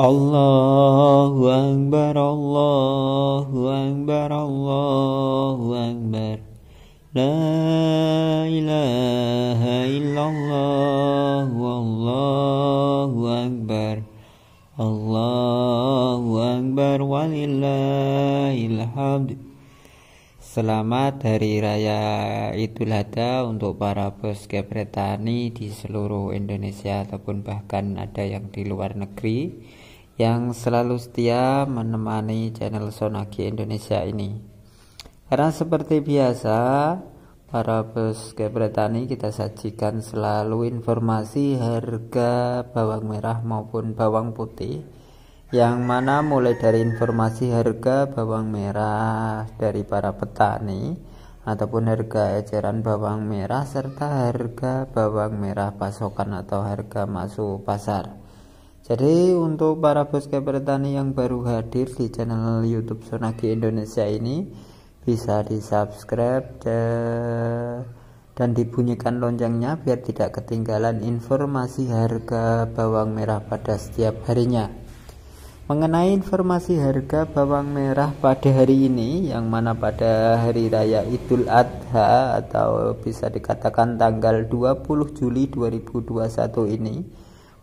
Allahu Akbar, Allahu Akbar, Allahu Akbar. La ilaha illallah, Allahu Akbar. Allahu Akbar, walillahilhamd Selamat Hari Raya Idul Adha untuk para bos Gebretani di seluruh Indonesia ataupun bahkan ada yang di luar negeri yang selalu setia menemani channel Sonagi Indonesia ini. Karena seperti biasa, para subscriber tani kita sajikan selalu informasi harga bawang merah maupun bawang putih yang mana mulai dari informasi harga bawang merah dari para petani ataupun harga eceran bawang merah serta harga bawang merah pasokan atau harga masuk pasar. Jadi untuk para bosku petani yang baru hadir di channel YouTube Sonagi Indonesia ini bisa di subscribe dan dibunyikan loncengnya biar tidak ketinggalan informasi harga bawang merah pada setiap harinya. Mengenai informasi harga bawang merah pada hari ini yang mana pada hari raya Idul Adha atau bisa dikatakan tanggal 20 Juli 2021 ini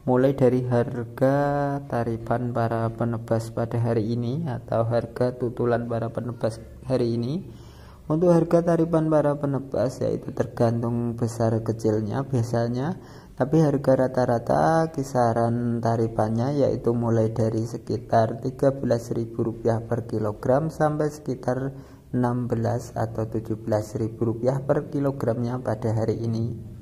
mulai dari harga tarifan para penebas pada hari ini atau harga tutulan para penebas hari ini untuk harga tarifan para penebas yaitu tergantung besar kecilnya biasanya tapi harga rata-rata kisaran tarifannya yaitu mulai dari sekitar Rp13.000 per kilogram sampai sekitar 16 atau 17.000 rupiah per kilogramnya pada hari ini.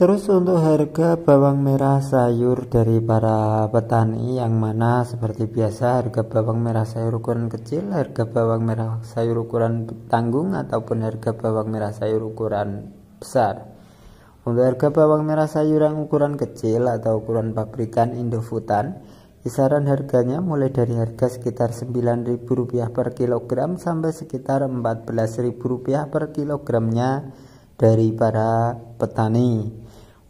Terus untuk harga bawang merah sayur dari para petani yang mana seperti biasa harga bawang merah sayur ukuran kecil, harga bawang merah sayur ukuran tanggung ataupun harga bawang merah sayur ukuran besar. Untuk harga bawang merah sayur yang ukuran kecil atau ukuran pabrikan Indofutan, kisaran harganya mulai dari harga sekitar Rp9.000 per kilogram sampai sekitar Rp14.000 per kilogramnya dari para petani.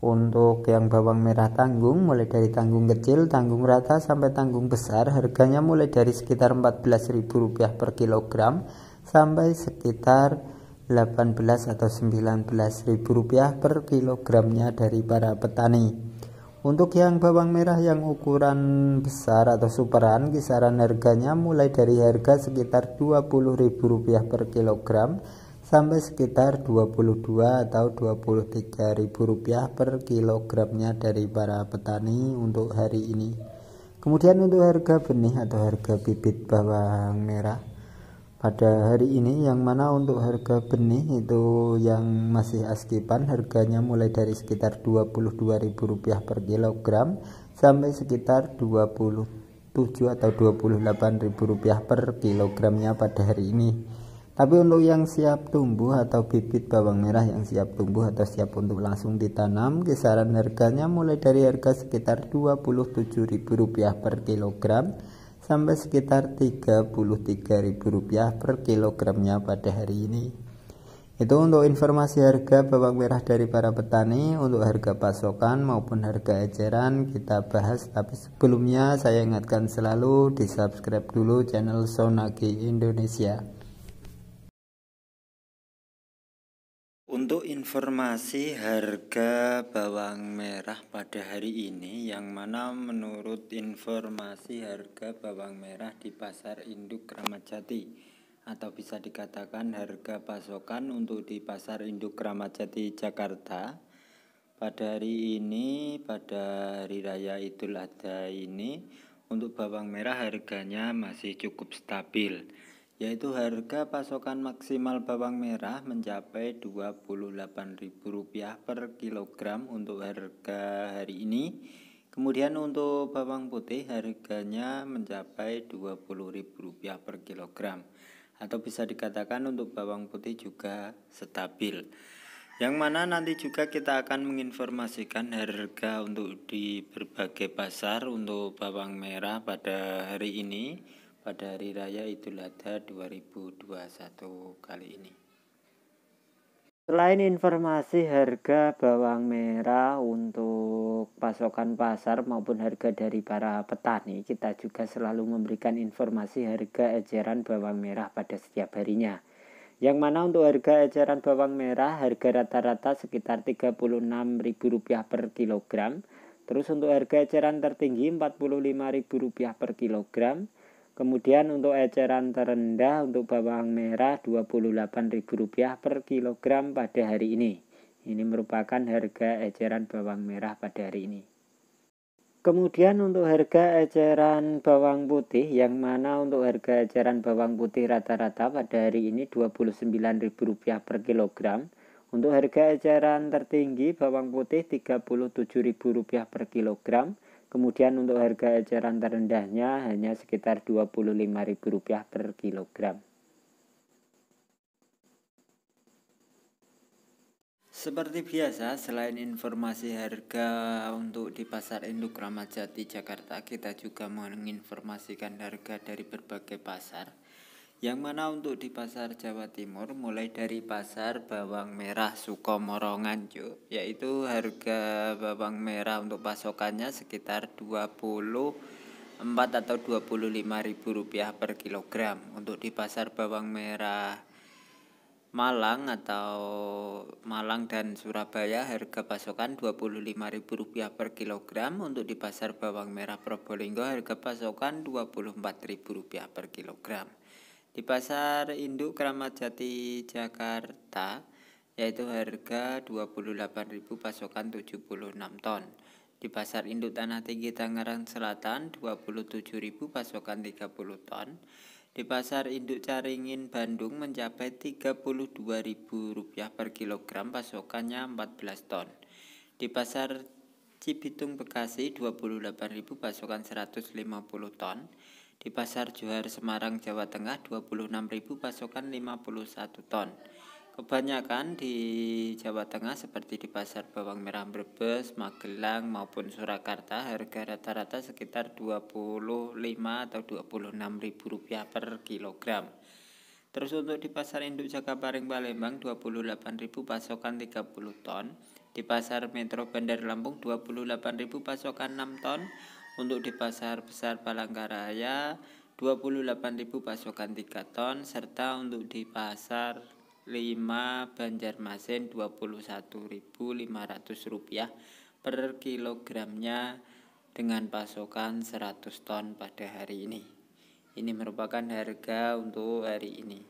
Untuk yang bawang merah tanggung mulai dari tanggung kecil, tanggung rata sampai tanggung besar harganya mulai dari sekitar Rp14.000 per kilogram sampai sekitar 18 atau 19.000 rupiah per kilogramnya dari para petani. Untuk yang bawang merah yang ukuran besar atau superan kisaran harganya mulai dari harga sekitar 20.000 rupiah per kilogram sampai sekitar 22 atau 23 ribu rupiah per kilogramnya dari para petani untuk hari ini kemudian untuk harga benih atau harga bibit bawang merah pada hari ini yang mana untuk harga benih itu yang masih askipan harganya mulai dari sekitar rp rupiah per kilogram sampai sekitar 27 atau rp rupiah per kilogramnya pada hari ini. Tapi untuk yang siap tumbuh atau bibit bawang merah yang siap tumbuh atau siap untuk langsung ditanam, kisaran harganya mulai dari harga sekitar Rp27.000 per kilogram sampai sekitar Rp33.000 per kilogramnya pada hari ini. Itu untuk informasi harga bawang merah dari para petani, untuk harga pasokan maupun harga eceran kita bahas. Tapi sebelumnya saya ingatkan selalu di subscribe dulu channel Sonagi Indonesia. Informasi harga bawang merah pada hari ini yang mana menurut informasi harga bawang merah di pasar induk Kramat Jati atau bisa dikatakan harga pasokan untuk di pasar induk Kramat Jati Jakarta pada hari ini pada hari raya Idul Adha ini untuk bawang merah harganya masih cukup stabil yaitu harga pasokan maksimal bawang merah mencapai Rp28.000 per kilogram untuk harga hari ini. Kemudian untuk bawang putih harganya mencapai Rp20.000 per kilogram atau bisa dikatakan untuk bawang putih juga stabil. Yang mana nanti juga kita akan menginformasikan harga untuk di berbagai pasar untuk bawang merah pada hari ini pada Hari Raya Idul Adha 2021 kali ini. Selain informasi harga bawang merah untuk pasokan pasar maupun harga dari para petani, kita juga selalu memberikan informasi harga eceran bawang merah pada setiap harinya. Yang mana untuk harga eceran bawang merah, harga rata-rata sekitar Rp36.000 per kilogram. Terus untuk harga eceran tertinggi Rp45.000 per kilogram. Kemudian untuk eceran terendah untuk bawang merah Rp28.000 per kilogram pada hari ini. Ini merupakan harga eceran bawang merah pada hari ini. Kemudian untuk harga eceran bawang putih yang mana untuk harga eceran bawang putih rata-rata pada hari ini Rp29.000 per kilogram. Untuk harga eceran tertinggi bawang putih Rp37.000 per kilogram. Kemudian untuk harga eceran terendahnya hanya sekitar Rp25.000 per kilogram. Seperti biasa, selain informasi harga untuk di pasar induk Ramadjati Jakarta, kita juga menginformasikan harga dari berbagai pasar yang mana untuk di pasar Jawa Timur mulai dari pasar bawang merah Sukomoro Nganjuk yaitu harga bawang merah untuk pasokannya sekitar 4 atau 25 ribu rupiah per kilogram untuk di pasar bawang merah Malang atau Malang dan Surabaya harga pasokan rp rupiah per kilogram untuk di pasar bawang merah Probolinggo harga pasokan rp rupiah per kilogram di Pasar Induk Keramat Jati Jakarta yaitu harga 28.000 pasokan 76 ton. Di Pasar Induk Tanah Tinggi Tangerang Selatan 27.000 pasokan 30 ton. Di Pasar Induk Caringin Bandung mencapai Rp32.000 per kilogram pasokannya 14 ton. Di Pasar Cibitung Bekasi 28.000 pasokan 150 ton. Di Pasar Johar Semarang, Jawa Tengah 26.000 pasokan 51 ton. Kebanyakan di Jawa Tengah seperti di Pasar Bawang Merah Brebes, Magelang maupun Surakarta harga rata-rata sekitar 25 atau 26.000 rupiah per kilogram. Terus untuk di pasar induk Jakabaring Palembang 28.000 pasokan 30 ton, di pasar Metro Bandar Lampung 28.000 pasokan 6 ton, untuk di Pasar Besar Palangkaraya 28.000 pasokan 3 ton serta untuk di Pasar 5 Banjarmasin 21.500 rupiah per kilogramnya dengan pasokan 100 ton pada hari ini. Ini merupakan harga untuk hari ini.